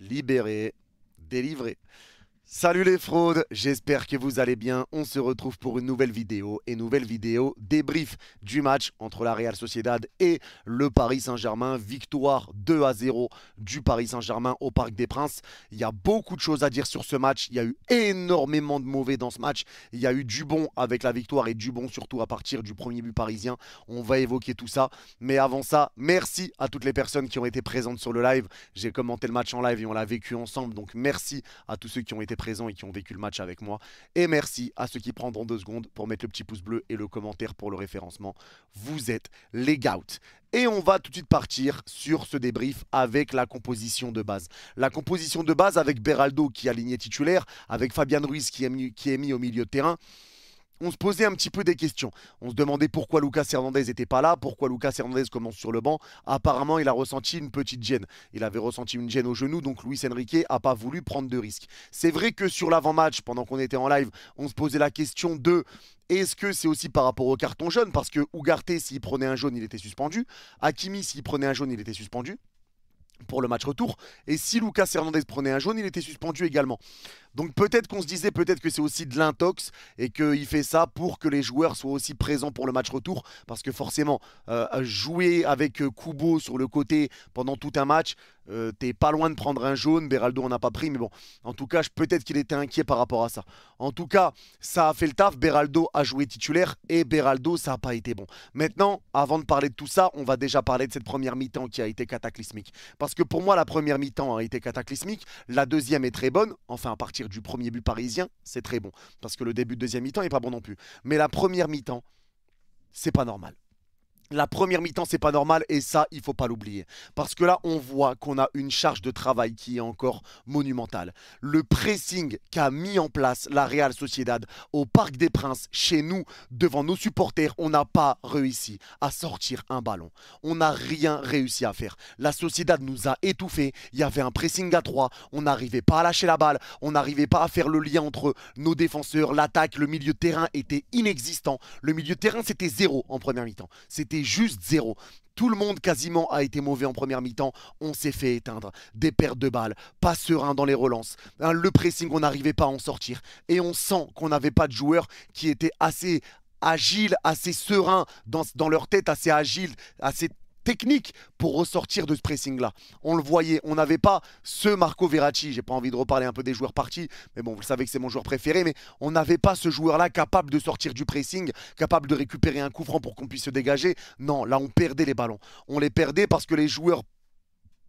libéré, délivré. Salut les fraudes, j'espère que vous allez bien. On se retrouve pour une nouvelle vidéo et nouvelle vidéo débrief du match entre la Real Sociedad et le Paris Saint-Germain. Victoire 2 à 0 du Paris Saint-Germain au Parc des Princes. Il y a beaucoup de choses à dire sur ce match. Il y a eu énormément de mauvais dans ce match. Il y a eu du bon avec la victoire et du bon surtout à partir du premier but parisien. On va évoquer tout ça. Mais avant ça, merci à toutes les personnes qui ont été présentes sur le live. J'ai commenté le match en live et on l'a vécu ensemble. Donc merci à tous ceux qui ont été présents et qui ont vécu le match avec moi. Et merci à ceux qui prendront deux secondes pour mettre le petit pouce bleu et le commentaire pour le référencement. Vous êtes les gouts. Et on va tout de suite partir sur ce débrief avec la composition de base. La composition de base avec Beraldo qui est aligné titulaire, avec Fabian Ruiz qui qui est mis au milieu de terrain on se posait un petit peu des questions. On se demandait pourquoi Lucas Hernandez n'était pas là, pourquoi Lucas Hernandez commence sur le banc. Apparemment, il a ressenti une petite gêne. Il avait ressenti une gêne au genou, donc Luis Enrique n'a pas voulu prendre de risques. C'est vrai que sur l'avant-match, pendant qu'on était en live, on se posait la question de est-ce que c'est aussi par rapport au carton jaune Parce que Ugarte, s'il prenait un jaune, il était suspendu. Hakimi, s'il prenait un jaune, il était suspendu pour le match retour. Et si Lucas Hernandez prenait un jaune, il était suspendu également. Donc peut-être qu'on se disait peut-être que c'est aussi de l'intox et qu'il fait ça pour que les joueurs soient aussi présents pour le match retour. Parce que forcément, euh, jouer avec euh, Kubo sur le côté pendant tout un match, euh, t'es pas loin de prendre un jaune. Beraldo on a pas pris, mais bon, en tout cas, peut-être qu'il était inquiet par rapport à ça. En tout cas, ça a fait le taf. Beraldo a joué titulaire et Beraldo, ça a pas été bon. Maintenant, avant de parler de tout ça, on va déjà parler de cette première mi-temps qui a été cataclysmique. Parce que pour moi, la première mi-temps a été cataclysmique. La deuxième est très bonne, enfin à partir du premier but parisien, c'est très bon. Parce que le début de deuxième mi-temps n'est pas bon non plus. Mais la première mi-temps, c'est pas normal. La première mi-temps, c'est pas normal et ça, il faut pas l'oublier. Parce que là, on voit qu'on a une charge de travail qui est encore monumentale. Le pressing qu'a mis en place la Real Sociedad au Parc des Princes, chez nous, devant nos supporters, on n'a pas réussi à sortir un ballon. On n'a rien réussi à faire. La Sociedad nous a étouffés. Il y avait un pressing à 3. On n'arrivait pas à lâcher la balle. On n'arrivait pas à faire le lien entre nos défenseurs, l'attaque, le milieu de terrain était inexistant. Le milieu de terrain, c'était zéro en première mi-temps. C'était juste zéro. Tout le monde quasiment a été mauvais en première mi-temps. On s'est fait éteindre. Des pertes de balles, pas serein dans les relances. Hein, le pressing, on n'arrivait pas à en sortir. Et on sent qu'on n'avait pas de joueurs qui étaient assez agiles, assez sereins dans, dans leur tête, assez agiles, assez technique pour ressortir de ce pressing-là. On le voyait, on n'avait pas ce Marco Verratti. J'ai pas envie de reparler un peu des joueurs partis, mais bon, vous le savez que c'est mon joueur préféré, mais on n'avait pas ce joueur-là capable de sortir du pressing, capable de récupérer un coup franc pour qu'on puisse se dégager. Non, là, on perdait les ballons. On les perdait parce que les joueurs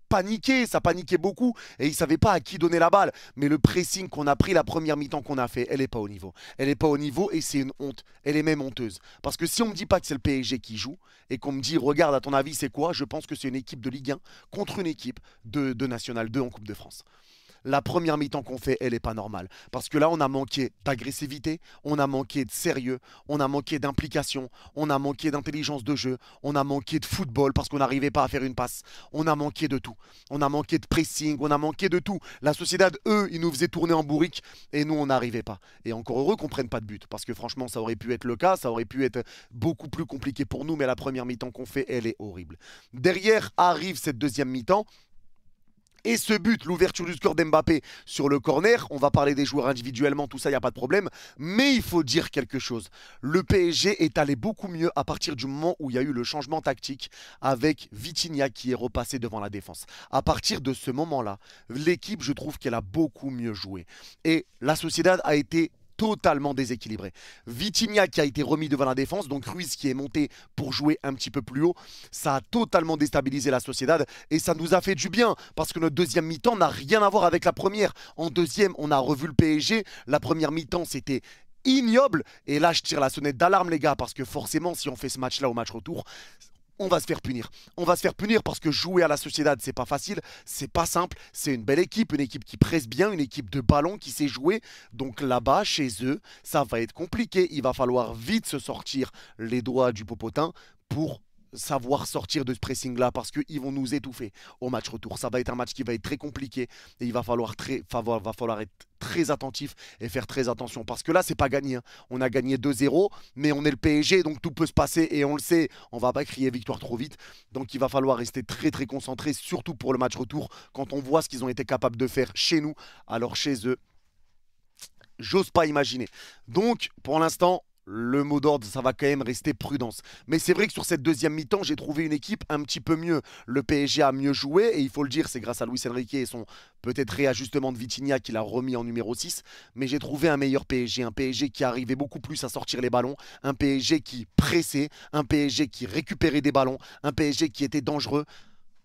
paniqué, ça paniquait beaucoup et ils savaient pas à qui donner la balle. Mais le pressing qu'on a pris, la première mi-temps qu'on a fait, elle n'est pas au niveau. Elle est pas au niveau et c'est une honte. Elle est même honteuse. Parce que si on me dit pas que c'est le PSG qui joue et qu'on me dit regarde à ton avis c'est quoi, je pense que c'est une équipe de Ligue 1 contre une équipe de, de National 2 en Coupe de France la première mi-temps qu'on fait, elle n'est pas normale. Parce que là, on a manqué d'agressivité, on a manqué de sérieux, on a manqué d'implication, on a manqué d'intelligence de jeu, on a manqué de football parce qu'on n'arrivait pas à faire une passe, on a manqué de tout. On a manqué de pressing, on a manqué de tout. La société, eux, ils nous faisaient tourner en bourrique et nous, on n'arrivait pas. Et encore heureux qu'on prenne pas de but parce que franchement, ça aurait pu être le cas, ça aurait pu être beaucoup plus compliqué pour nous, mais la première mi-temps qu'on fait, elle est horrible. Derrière arrive cette deuxième mi-temps et ce but, l'ouverture du score d'Mbappé sur le corner, on va parler des joueurs individuellement, tout ça, il n'y a pas de problème. Mais il faut dire quelque chose. Le PSG est allé beaucoup mieux à partir du moment où il y a eu le changement tactique avec Vitinha qui est repassé devant la défense. À partir de ce moment-là, l'équipe, je trouve qu'elle a beaucoup mieux joué. Et la Sociedad a été totalement déséquilibré. Vitinha qui a été remis devant la défense, donc Ruiz qui est monté pour jouer un petit peu plus haut, ça a totalement déstabilisé la Sociedad et ça nous a fait du bien parce que notre deuxième mi-temps n'a rien à voir avec la première. En deuxième, on a revu le PSG, la première mi-temps c'était ignoble et là je tire la sonnette d'alarme les gars parce que forcément si on fait ce match là au match retour on va se faire punir. On va se faire punir parce que jouer à la Sociedad, c'est pas facile, c'est pas simple, c'est une belle équipe, une équipe qui presse bien, une équipe de ballon qui sait jouer. Donc là-bas, chez eux, ça va être compliqué. Il va falloir vite se sortir les doigts du popotin pour savoir sortir de ce pressing-là parce qu'ils vont nous étouffer au match retour. Ça va être un match qui va être très compliqué et il va falloir, très, va falloir être très attentif et faire très attention parce que là, c'est pas gagné. Hein. On a gagné 2-0, mais on est le PSG donc tout peut se passer et on le sait. On va pas crier victoire trop vite. Donc il va falloir rester très très concentré, surtout pour le match retour quand on voit ce qu'ils ont été capables de faire chez nous, alors chez eux. J'ose pas imaginer. Donc, pour l'instant, le mot d'ordre, ça va quand même rester prudence. Mais c'est vrai que sur cette deuxième mi-temps, j'ai trouvé une équipe un petit peu mieux. Le PSG a mieux joué, et il faut le dire, c'est grâce à Luis Enrique et son peut-être réajustement de Vitinha qu'il a remis en numéro 6. Mais j'ai trouvé un meilleur PSG, un PSG qui arrivait beaucoup plus à sortir les ballons, un PSG qui pressait, un PSG qui récupérait des ballons, un PSG qui était dangereux.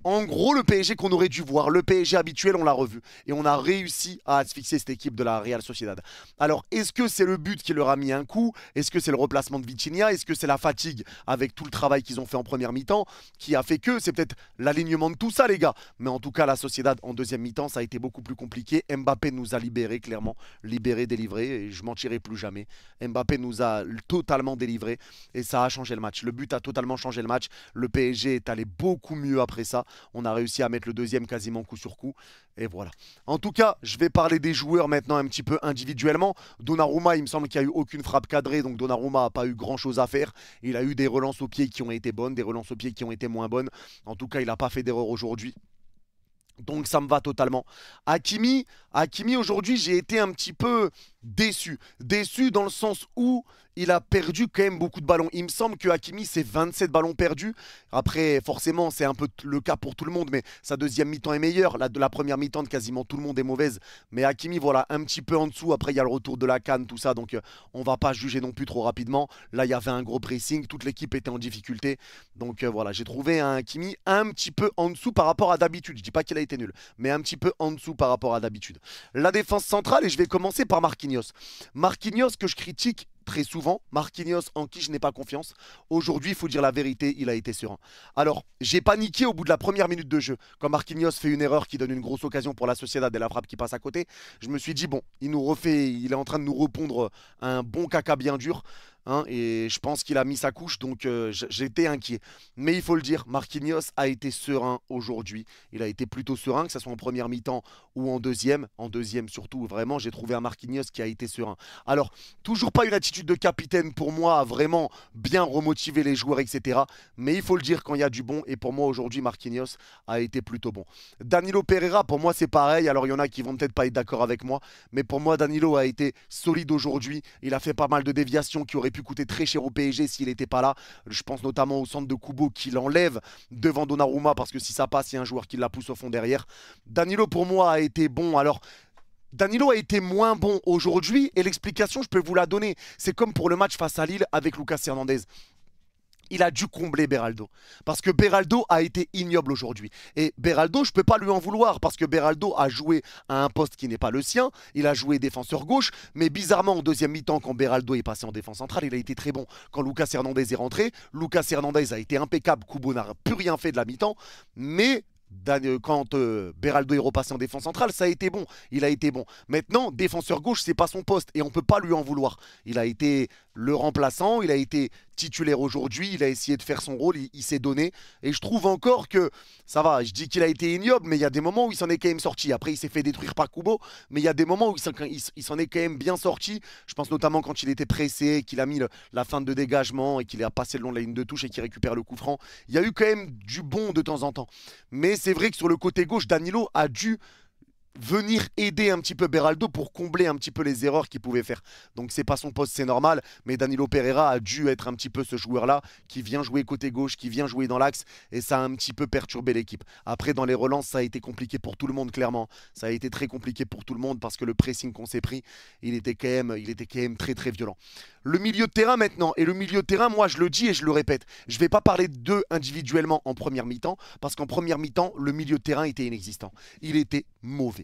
En gros, le PSG qu'on aurait dû voir, le PSG habituel, on l'a revu. Et on a réussi à asphyxier cette équipe de la Real Sociedad. Alors, est-ce que c'est le but qui leur a mis un coup Est-ce que c'est le replacement de Vicinia? Est-ce que c'est la fatigue avec tout le travail qu'ils ont fait en première mi-temps qui a fait que c'est peut-être l'alignement de tout ça, les gars Mais en tout cas, la Sociedad en deuxième mi-temps, ça a été beaucoup plus compliqué. Mbappé nous a libérés, clairement. Libérés, délivrés. Et je m'en tirerai plus jamais. Mbappé nous a totalement délivrés. Et ça a changé le match. Le but a totalement changé le match. Le PSG est allé beaucoup mieux après ça. On a réussi à mettre le deuxième quasiment coup sur coup. Et voilà. En tout cas, je vais parler des joueurs maintenant un petit peu individuellement. Donnarumma, il me semble qu'il n'y a eu aucune frappe cadrée, donc Donnarumma n'a pas eu grand-chose à faire. Il a eu des relances au pied qui ont été bonnes, des relances au pied qui ont été moins bonnes. En tout cas, il n'a pas fait d'erreur aujourd'hui. Donc ça me va totalement. Hakimi, Hakimi aujourd'hui, j'ai été un petit peu déçu. Déçu dans le sens où il a perdu quand même beaucoup de ballons. Il me semble que Hakimi, c'est 27 ballons perdus. Après, forcément, c'est un peu le cas pour tout le monde, mais sa deuxième mi-temps est meilleure. La, la première mi-temps de quasiment tout le monde est mauvaise. Mais Hakimi, voilà, un petit peu en dessous. Après, il y a le retour de la canne, tout ça. Donc, euh, on va pas juger non plus trop rapidement. Là, il y avait un gros pressing. Toute l'équipe était en difficulté. Donc, euh, voilà, j'ai trouvé un Hakimi un petit peu en dessous par rapport à d'habitude. Je dis pas qu'il a été nul, mais un petit peu en dessous par rapport à d'habitude. La défense centrale, et je vais commencer par Marquinhos. Marquinhos. que je critique très souvent, Marquinhos en qui je n'ai pas confiance. Aujourd'hui, il faut dire la vérité, il a été serein. Alors, j'ai paniqué au bout de la première minute de jeu. Quand Marquinhos fait une erreur qui donne une grosse occasion pour la Sociedad et la frappe qui passe à côté, je me suis dit, bon, il nous refait, il est en train de nous répondre un bon caca bien dur. Hein, et je pense qu'il a mis sa couche, donc euh, j'étais inquiet. Mais il faut le dire, Marquinhos a été serein aujourd'hui. Il a été plutôt serein, que ce soit en première mi-temps ou en deuxième. En deuxième surtout, vraiment, j'ai trouvé un Marquinhos qui a été serein. Alors, toujours pas une attitude de capitaine pour moi, à vraiment bien remotiver les joueurs, etc. Mais il faut le dire quand il y a du bon. Et pour moi, aujourd'hui, Marquinhos a été plutôt bon. Danilo Pereira, pour moi, c'est pareil. Alors, il y en a qui vont peut-être pas être d'accord avec moi. Mais pour moi, Danilo a été solide aujourd'hui. Il a fait pas mal de déviations qui auraient pu coûter très cher au PSG s'il n'était pas là. Je pense notamment au centre de Kubo qui l'enlève devant Donnarumma parce que si ça passe, il y a un joueur qui la pousse au fond derrière. Danilo pour moi a été bon. Alors Danilo a été moins bon aujourd'hui et l'explication, je peux vous la donner. C'est comme pour le match face à Lille avec Lucas Hernandez il a dû combler Beraldo. Parce que Beraldo a été ignoble aujourd'hui. Et Beraldo, je ne peux pas lui en vouloir, parce que Beraldo a joué à un poste qui n'est pas le sien. Il a joué défenseur gauche, mais bizarrement, en deuxième mi-temps, quand Beraldo est passé en défense centrale, il a été très bon. Quand Lucas Hernandez est rentré, Lucas Hernandez a été impeccable. Kubo n'a plus rien fait de la mi-temps. Mais euh, quand euh, Beraldo est repassé en défense centrale, ça a été bon. Il a été bon. Maintenant, défenseur gauche, c'est pas son poste et on peut pas lui en vouloir. Il a été le remplaçant. Il a été titulaire aujourd'hui, il a essayé de faire son rôle, il, s'est donné. Et je trouve encore que, ça va, je dis qu'il a été ignoble, mais il y a des moments où il s'en est quand même sorti. Après, il s'est fait détruire par Kubo, mais il y a des moments où il s'en est quand même bien sorti. Je pense notamment quand il était pressé, qu'il a mis la fin de dégagement et qu'il a passé le long de la ligne de touche et qu'il récupère le coup franc. Il y a eu quand même du bon de temps en temps. Mais c'est vrai que sur le côté gauche, Danilo a dû venir aider un petit peu Beraldo pour combler un petit peu les erreurs qu'il pouvait faire. Donc c'est pas son poste, c'est normal, mais Danilo Pereira a dû être un petit peu ce joueur-là qui vient jouer côté gauche, qui vient jouer dans l'axe et ça a un petit peu perturbé l'équipe. Après dans les relances, ça a été compliqué pour tout le monde clairement. Ça a été très compliqué pour tout le monde parce que le pressing qu'on s'est pris, il était quand même il était quand même très très violent. Le milieu de terrain maintenant et le milieu de terrain, moi je le dis et je le répète, je vais pas parler d'eux individuellement en première mi-temps parce qu'en première mi-temps, le milieu de terrain était inexistant. Il était mauvais.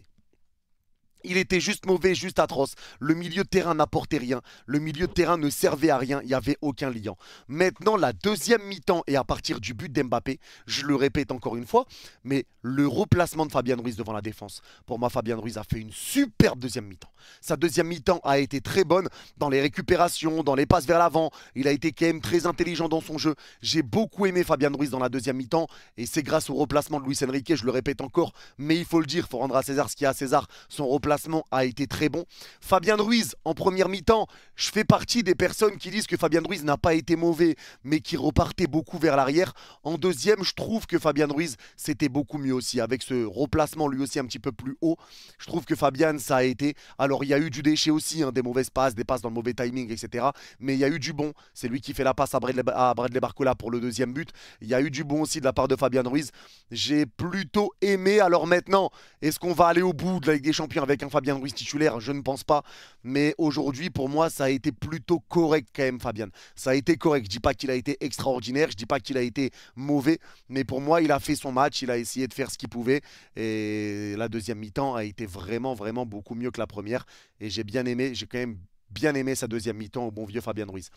Il était juste mauvais, juste atroce. Le milieu de terrain n'apportait rien. Le milieu de terrain ne servait à rien. Il n'y avait aucun lien. Maintenant, la deuxième mi-temps et à partir du but d'Mbappé, je le répète encore une fois, mais le replacement de Fabien Ruiz devant la défense. Pour moi, Fabien Ruiz a fait une superbe deuxième mi-temps. Sa deuxième mi-temps a été très bonne dans les récupérations, dans les passes vers l'avant. Il a été quand même très intelligent dans son jeu. J'ai beaucoup aimé Fabien Ruiz dans la deuxième mi-temps et c'est grâce au replacement de Luis Enrique, je le répète encore, mais il faut le dire, faut rendre à César ce qu'il a à César. Son placement a été très bon. Fabien Ruiz, en première mi-temps, je fais partie des personnes qui disent que Fabien Ruiz n'a pas été mauvais, mais qui repartait beaucoup vers l'arrière. En deuxième, je trouve que Fabien Ruiz, c'était beaucoup mieux aussi, avec ce replacement lui aussi un petit peu plus haut. Je trouve que Fabien, ça a été. Alors, il y a eu du déchet aussi, hein, des mauvaises passes, des passes dans le mauvais timing, etc. Mais il y a eu du bon. C'est lui qui fait la passe à Bradley, à Bradley Barcola pour le deuxième but. Il y a eu du bon aussi de la part de Fabien Ruiz. J'ai plutôt aimé. Alors maintenant, est-ce qu'on va aller au bout de la Ligue des Champions avec Fabien Ruiz titulaire, je ne pense pas. Mais aujourd'hui, pour moi, ça a été plutôt correct quand même, Fabien. Ça a été correct. Je dis pas qu'il a été extraordinaire, je dis pas qu'il a été mauvais, mais pour moi, il a fait son match, il a essayé de faire ce qu'il pouvait. Et la deuxième mi-temps a été vraiment, vraiment beaucoup mieux que la première. Et j'ai bien aimé, j'ai quand même bien aimé sa deuxième mi-temps au bon vieux Fabien Ruiz.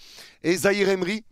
Et Zahir Emery,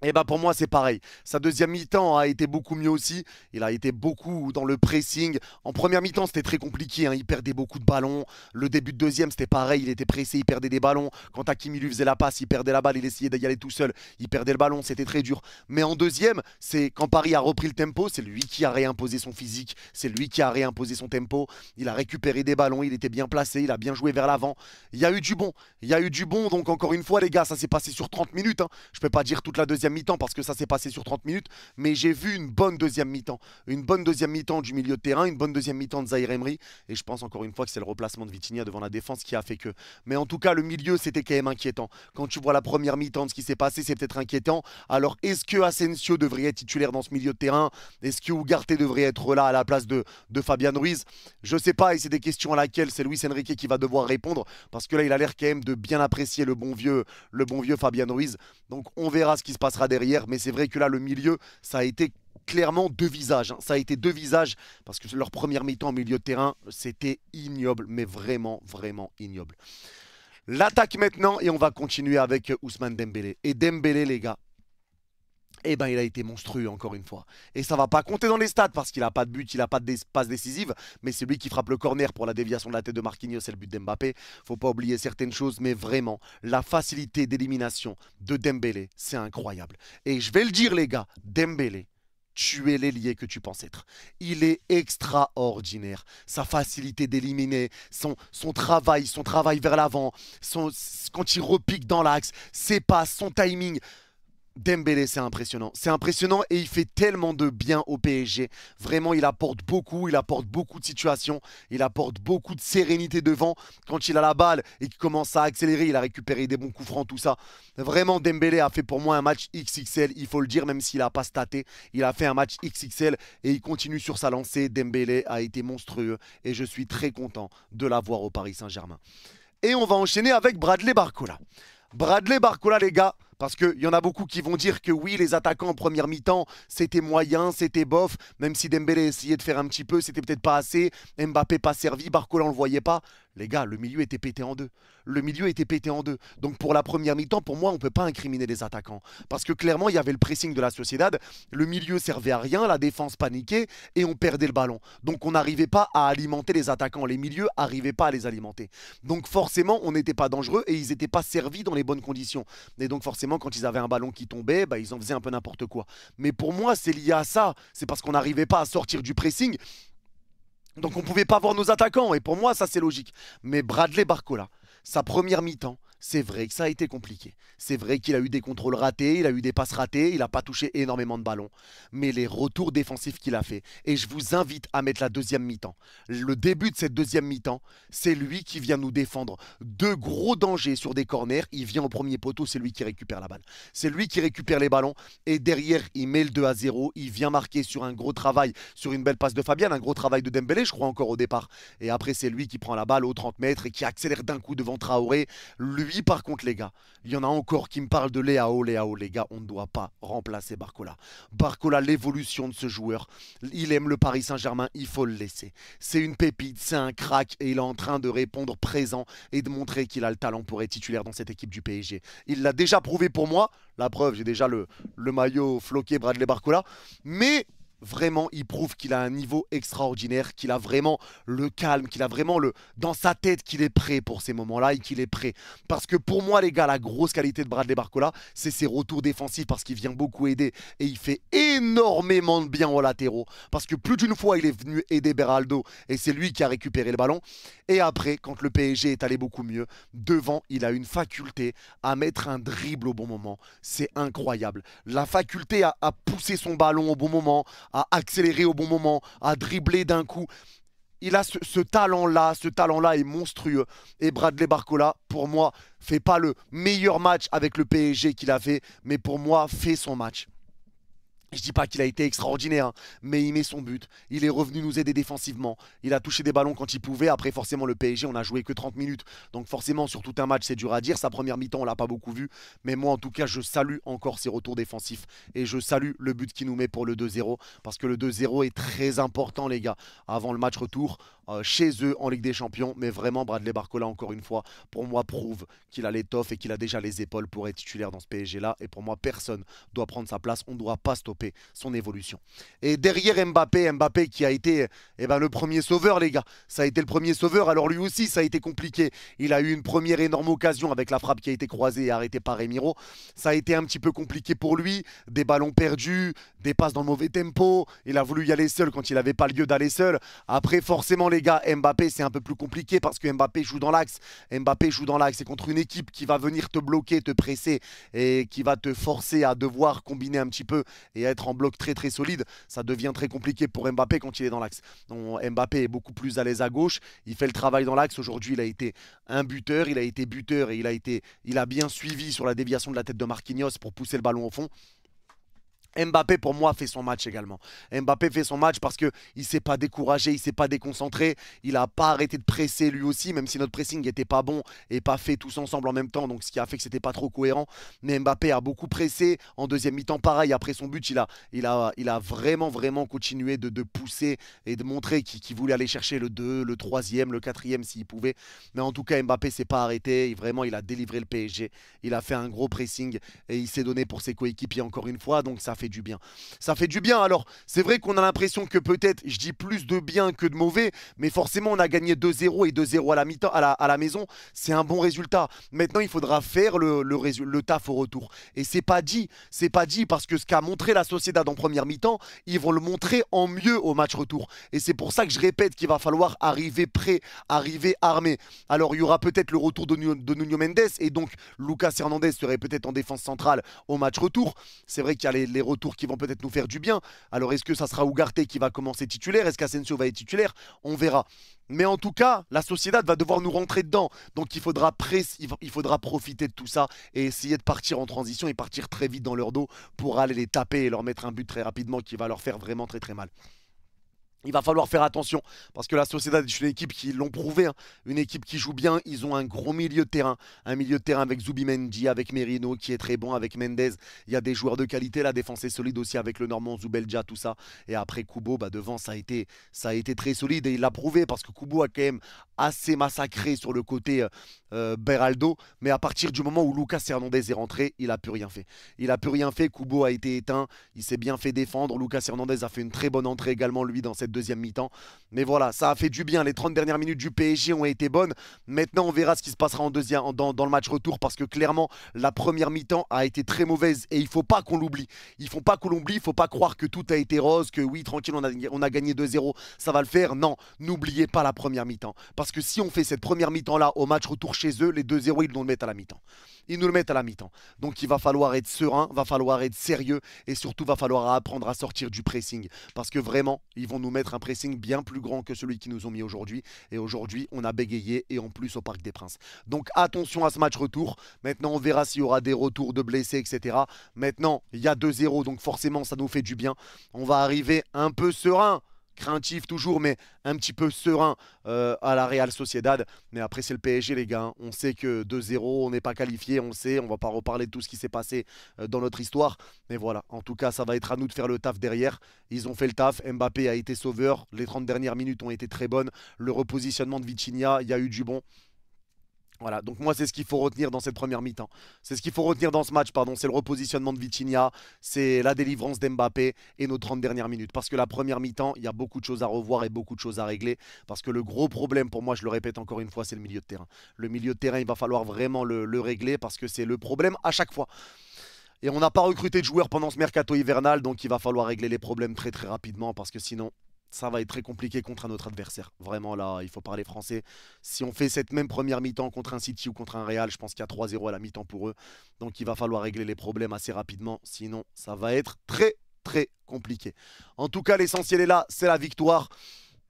et eh bah ben, pour moi c'est pareil. Sa deuxième mi-temps a été beaucoup mieux aussi. Il a été beaucoup dans le pressing. En première mi-temps c'était très compliqué. Hein. Il perdait beaucoup de ballons. Le début de deuxième c'était pareil. Il était pressé, il perdait des ballons. Quand Hakimi lui faisait la passe, il perdait la balle, il essayait d'y aller tout seul. Il perdait le ballon, c'était très dur. Mais en deuxième, c'est quand Paris a repris le tempo, c'est lui qui a réimposé son physique, c'est lui qui a réimposé son tempo. Il a récupéré des ballons, il était bien placé, il a bien joué vers l'avant. Il y a eu du bon, il y a eu du bon. Donc encore une fois les gars, ça s'est passé sur 30 minutes. Hein. Je peux pas dire toute la deuxième mi-temps parce que ça s'est passé sur 30 minutes, mais j'ai vu une bonne deuxième mi-temps. Une bonne deuxième mi-temps du milieu de terrain, une bonne deuxième mi-temps de Zaire Emery. Et je pense encore une fois que c'est le replacement de Vitinha devant la défense qui a fait que. Mais en tout cas, le milieu, c'était quand même inquiétant. Quand tu vois la première mi-temps de ce qui s'est passé, c'est peut-être inquiétant. Alors, est-ce que Asensio devrait être titulaire dans ce milieu de terrain Est-ce que Ugarte devrait être là à la place de, de Fabian Ruiz Je sais pas, et c'est des questions à laquelle c'est Luis Enrique qui va devoir répondre parce que là, il a l'air quand même de bien apprécier le bon vieux, le bon vieux Fabian Ruiz. Donc, on verra ce qui se passera derrière. Mais c'est vrai que là, le milieu, ça a été clairement deux visages. Hein. Ça a été deux visages parce que leur première mi-temps en milieu de terrain, c'était ignoble, mais vraiment, vraiment ignoble. L'attaque maintenant et on va continuer avec Ousmane Dembélé. Et Dembélé, les gars, eh ben il a été monstrueux encore une fois. Et ça va pas compter dans les stats parce qu'il a pas de but, il n'a pas de passe décisive, mais c'est lui qui frappe le corner pour la déviation de la tête de Marquinhos c'est le but d'Mbappé. Faut pas oublier certaines choses, mais vraiment, la facilité d'élimination de Dembélé, c'est incroyable. Et je vais le dire les gars, Dembélé, tu es l'ailier que tu penses être. Il est extraordinaire. Sa facilité d'éliminer, son, son travail, son travail vers l'avant, quand il repique dans l'axe, ses passes, son timing. Dembélé, c'est impressionnant. C'est impressionnant et il fait tellement de bien au PSG. Vraiment, il apporte beaucoup, il apporte beaucoup de situations, il apporte beaucoup de sérénité devant quand il a la balle et qu'il commence à accélérer, il a récupéré des bons coups francs, tout ça. Vraiment, Dembélé a fait pour moi un match XXL, il faut le dire, même s'il n'a pas staté, il a fait un match XXL et il continue sur sa lancée. Dembélé a été monstrueux et je suis très content de l'avoir au Paris Saint-Germain. Et on va enchaîner avec Bradley Barcola. Bradley Barcola, les gars, parce qu'il y en a beaucoup qui vont dire que oui, les attaquants en première mi-temps, c'était moyen, c'était bof, même si Dembélé essayait de faire un petit peu, c'était peut-être pas assez, Mbappé pas servi, Barcola on le voyait pas. Les gars, le milieu était pété en deux. Le milieu était pété en deux. Donc pour la première mi-temps, pour moi, on ne peut pas incriminer les attaquants. Parce que clairement, il y avait le pressing de la Sociedad, le milieu servait à rien, la défense paniquait et on perdait le ballon. Donc on n'arrivait pas à alimenter les attaquants. Les milieux n'arrivaient pas à les alimenter. Donc forcément, on n'était pas dangereux et ils n'étaient pas servis dans les bonnes conditions. Et donc forcément, quand ils avaient un ballon qui tombait, bah, ils en faisaient un peu n'importe quoi. Mais pour moi, c'est lié à ça. C'est parce qu'on n'arrivait pas à sortir du pressing. Donc on pouvait pas voir nos attaquants. Et pour moi, ça, c'est logique. Mais Bradley Barcola, sa première mi-temps, c'est vrai que ça a été compliqué. C'est vrai qu'il a eu des contrôles ratés, il a eu des passes ratées, il n'a pas touché énormément de ballons. Mais les retours défensifs qu'il a fait, et je vous invite à mettre la deuxième mi-temps. Le début de cette deuxième mi-temps, c'est lui qui vient nous défendre deux gros dangers sur des corners. Il vient au premier poteau, c'est lui qui récupère la balle. C'est lui qui récupère les ballons, et derrière, il met le 2 à 0. Il vient marquer sur un gros travail, sur une belle passe de Fabian, un gros travail de Dembélé, je crois encore au départ. Et après, c'est lui qui prend la balle aux 30 mètres et qui accélère d'un coup devant Traoré. Lui lui, par contre, les gars, il y en a encore qui me parlent de Léao, Léao, les gars, on ne doit pas remplacer Barcola. Barcola, l'évolution de ce joueur, il aime le Paris Saint-Germain, il faut le laisser. C'est une pépite, c'est un crack, et il est en train de répondre présent et de montrer qu'il a le talent pour être titulaire dans cette équipe du PSG. Il l'a déjà prouvé pour moi, la preuve, j'ai déjà le, le maillot floqué Bradley Barcola, mais vraiment, il prouve qu'il a un niveau extraordinaire, qu'il a vraiment le calme, qu'il a vraiment le dans sa tête qu'il est prêt pour ces moments-là et qu'il est prêt. Parce que pour moi, les gars, la grosse qualité de Bradley Barcola, c'est ses retours défensifs parce qu'il vient beaucoup aider et il fait énormément de bien aux latéraux. Parce que plus d'une fois, il est venu aider Beraldo et c'est lui qui a récupéré le ballon. Et après, quand le PSG est allé beaucoup mieux, devant, il a une faculté à mettre un dribble au bon moment. C'est incroyable. La faculté à pousser son ballon au bon moment, à accélérer au bon moment, à dribbler d'un coup. Il a ce, talent-là, ce talent-là est monstrueux. Et Bradley Barcola, pour moi, fait pas le meilleur match avec le PSG qu'il a fait, mais pour moi, fait son match. Je dis pas qu'il a été extraordinaire, hein, mais il met son but. Il est revenu nous aider défensivement. Il a touché des ballons quand il pouvait. Après, forcément, le PSG, on a joué que 30 minutes. Donc, forcément, sur tout un match, c'est dur à dire. Sa première mi-temps, on l'a pas beaucoup vu. Mais moi, en tout cas, je salue encore ses retours défensifs. Et je salue le but qu'il nous met pour le 2-0. Parce que le 2-0 est très important, les gars, avant le match retour euh, chez eux en Ligue des Champions. Mais vraiment, Bradley Barcola, encore une fois, pour moi, prouve qu'il a l'étoffe et qu'il a déjà les épaules pour être titulaire dans ce PSG-là. Et pour moi, personne doit prendre sa place. On ne doit pas stopper son évolution. Et derrière Mbappé, Mbappé qui a été eh ben, le premier sauveur, les gars. Ça a été le premier sauveur. Alors lui aussi, ça a été compliqué. Il a eu une première énorme occasion avec la frappe qui a été croisée et arrêtée par Emiro. Ça a été un petit peu compliqué pour lui. Des ballons perdus, des passes dans le mauvais tempo. Il a voulu y aller seul quand il n'avait pas lieu d'aller seul. Après, forcément, les gars, Mbappé, c'est un peu plus compliqué parce que Mbappé joue dans l'axe. Mbappé joue dans l'axe. C'est contre une équipe qui va venir te bloquer, te presser et qui va te forcer à devoir combiner un petit peu et être en bloc très très solide, ça devient très compliqué pour Mbappé quand il est dans l'axe. Mbappé est beaucoup plus à l'aise à gauche, il fait le travail dans l'axe. Aujourd'hui, il a été un buteur, il a été buteur et il a, été, il a bien suivi sur la déviation de la tête de Marquinhos pour pousser le ballon au fond. Mbappé pour moi fait son match également. Mbappé fait son match parce que il s'est pas découragé, il s'est pas déconcentré, il a pas arrêté de presser lui aussi même si notre pressing n'était pas bon et pas fait tous ensemble en même temps donc ce qui a fait que c'était pas trop cohérent mais Mbappé a beaucoup pressé en deuxième mi-temps pareil après son but, il a il a il a vraiment vraiment continué de, pousser et de montrer qu'il voulait aller chercher le 2, le 3 ème le 4 ème s'il pouvait. Mais en tout cas Mbappé s'est pas arrêté, vraiment il a délivré le PSG, il a fait un gros pressing et il s'est donné pour ses coéquipiers encore une fois donc ça fait du bien. Ça fait du bien. Alors, c'est vrai qu'on a l'impression que peut-être, je dis plus de bien que de mauvais, mais forcément, on a gagné 2-0 et 2-0 à la mi à la, maison. C'est un bon résultat. Maintenant, il faudra faire le, le, taf au retour. Et c'est pas dit. C'est pas dit parce que ce qu'a montré la Sociedad en première mi-temps, ils vont le montrer en mieux au match retour. Et c'est pour ça que je répète qu'il va falloir arriver prêt, arriver armé. Alors, il y aura peut-être le retour de, de Nuno Mendes et donc Lucas Hernandez serait peut-être en défense centrale au match retour. C'est vrai qu'il y a les retours qui vont peut-être nous faire du bien. Alors est-ce que ça sera Ugarte qui va commencer titulaire Est-ce qu'Asensio va être titulaire On verra. Mais en tout cas, la Sociedad va devoir nous rentrer dedans. Donc il faudra, il faudra profiter de tout ça et essayer de partir en transition et partir très vite dans leur dos pour aller les taper et leur mettre un but très rapidement qui va leur faire vraiment très très mal. Il va falloir faire attention parce que la Société est une équipe qui l'ont prouvé, hein, une équipe qui joue bien. Ils ont un gros milieu de terrain, un milieu de terrain avec Zubimendi, avec Merino qui est très bon, avec Mendez. Il y a des joueurs de qualité. La défense est solide aussi avec le Normand Zubelja, tout ça. Et après Kubo, bah devant ça a été, ça a été très solide et il l'a prouvé parce que Kubo a quand même assez massacré sur le côté euh, euh, Beraldo. Mais à partir du moment où Lucas Hernandez est rentré, il a plus rien fait. Il a plus rien fait. Kubo a été éteint. Il s'est bien fait défendre. Lucas Hernandez a fait une très bonne entrée également lui dans cette deuxième mi-temps. Mais voilà, ça a fait du bien. Les 30 dernières minutes du PSG ont été bonnes. Maintenant, on verra ce qui se passera en deuxième, dans, le match retour parce que clairement, la première mi-temps a été très mauvaise et il faut pas qu'on l'oublie. Il faut pas qu'on l'oublie. Il faut pas croire que tout a été rose, que oui, tranquille, on a, on a gagné 2-0, ça va le faire. Non, n'oubliez pas la première mi-temps parce que si on fait cette première mi-temps là au match retour chez eux, les 2-0 ils vont le mettre à la mi-temps ils nous le mettent à la mi-temps. Donc il va falloir être serein, va falloir être sérieux et surtout va falloir apprendre à sortir du pressing. Parce que vraiment, ils vont nous mettre un pressing bien plus grand que celui qu'ils nous ont mis aujourd'hui. Et aujourd'hui, on a bégayé et en plus au Parc des Princes. Donc attention à ce match retour. Maintenant, on verra s'il y aura des retours de blessés, etc. Maintenant, il y a 2-0, donc forcément, ça nous fait du bien. On va arriver un peu serein craintif toujours, mais un petit peu serein euh, à la Real Sociedad. Mais après, c'est le PSG, les gars. Hein. On sait que 2-0, on n'est pas qualifié, on sait. On va pas reparler de tout ce qui s'est passé euh, dans notre histoire. Mais voilà, en tout cas, ça va être à nous de faire le taf derrière. Ils ont fait le taf. Mbappé a été sauveur. Les 30 dernières minutes ont été très bonnes. Le repositionnement de Vitinha, il y a eu du bon. Voilà, donc moi c'est ce qu'il faut retenir dans cette première mi-temps. C'est ce qu'il faut retenir dans ce match, pardon, c'est le repositionnement de Vitinha, c'est la délivrance d'Mbappé et nos 30 dernières minutes. Parce que la première mi-temps, il y a beaucoup de choses à revoir et beaucoup de choses à régler. Parce que le gros problème pour moi, je le répète encore une fois, c'est le milieu de terrain. Le milieu de terrain, il va falloir vraiment le, le régler parce que c'est le problème à chaque fois. Et on n'a pas recruté de joueurs pendant ce mercato hivernal, donc il va falloir régler les problèmes très très rapidement parce que sinon ça va être très compliqué contre un autre adversaire. Vraiment, là, il faut parler français. Si on fait cette même première mi-temps contre un City ou contre un Real, je pense qu'il y a 3-0 à la mi-temps pour eux. Donc, il va falloir régler les problèmes assez rapidement. Sinon, ça va être très, très compliqué. En tout cas, l'essentiel est là, c'est la victoire.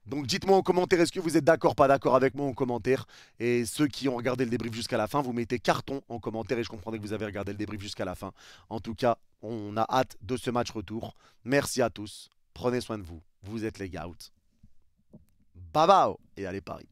Donc dites-moi en commentaire, est-ce que vous êtes d'accord, pas d'accord avec moi en commentaire Et ceux qui ont regardé le débrief jusqu'à la fin, vous mettez carton en commentaire et je comprends que vous avez regardé le débrief jusqu'à la fin. En tout cas, on a hâte de ce match retour. Merci à tous, prenez soin de vous. Vous êtes les Gouts. Babao Et allez Paris.